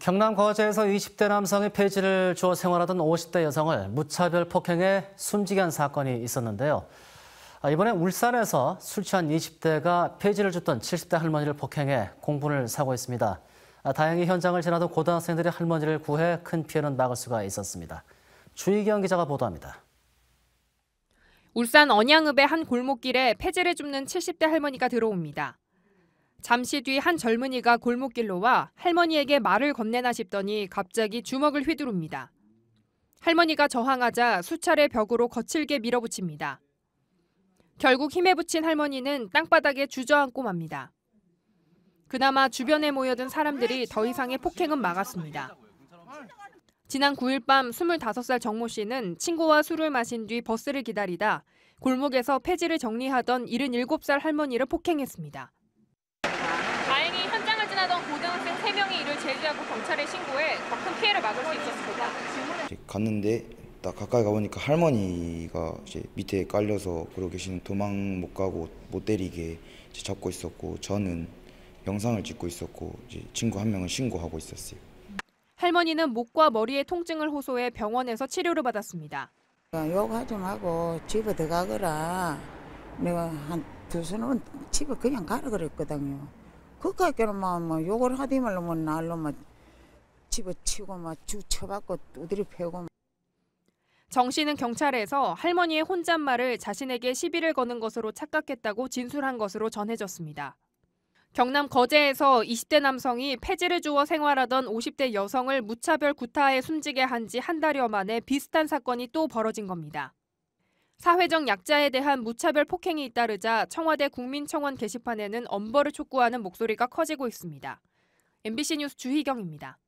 경남 거제에서 20대 남성이 폐지를 주어 생활하던 50대 여성을 무차별 폭행해 숨지게 한 사건이 있었는데요. 아, 이번에 울산에서 술 취한 20대가 폐지를 줬던 70대 할머니를 폭행해 공분을 사고 있습니다. 아, 다행히 현장을 지나던 고등학생들이 할머니를 구해 큰 피해는 막을 수가 있었습니다. 주희경 기자가 보도합니다. 울산 언양읍의 한 골목길에 폐지를 줍는 70대 할머니가 들어옵니다. 잠시 뒤 한 젊은이가 골목길로 와 할머니에게 말을 건네나 싶더니 갑자기 주먹을 휘두릅니다. 할머니가 저항하자 수차례 벽으로 거칠게 밀어붙입니다. 결국 힘에 붙인 할머니는 땅바닥에 주저앉고 맙니다. 그나마 주변에 모여든 사람들이 더 이상의 폭행은 막았습니다. 지난 9일 밤 25살 정모 씨는 친구와 술을 마신 뒤 버스를 기다리다 골목에서 폐지를 정리하던 77살 할머니를 폭행했습니다. 제지하고 경찰에 신고해 더큰 피해를 막을 수 있었습니다. 갔는데 딱 가까이 가보니까 할머니가 이제 밑에 깔려서 그러고 계시는 도망 못 가고 못 때리게 잡고 있었고 저는 영상을 찍고 있었고 친구 한 명은 신고하고 있었어요. 할머니는 목과 머리의 통증을 호소해 병원에서 치료를 받았습니다. 욕하 좀 하고 집에 들어가거라. 내가 한두 손은 집에 그냥 가라 그랬거든요. 그까이께는 막뭐 욕을 하디말로 뭐 날로 막 뭐 집어치고 막 뭐 주쳐받고 두드려 패고. 뭐. 정 씨는 경찰에서 할머니의 혼잣말을 자신에게 시비를 거는 것으로 착각했다고 진술한 것으로 전해졌습니다. 경남 거제에서 20대 남성이 폐지를 주워 생활하던 50대 여성을 무차별 구타에 숨지게 한 지 한 달여 만에 비슷한 사건이 또 벌어진 겁니다. 사회적 약자에 대한 무차별 폭행이 잇따르자 청와대 국민청원 게시판에는 엄벌을 촉구하는 목소리가 커지고 있습니다. MBC 뉴스 주희경입니다.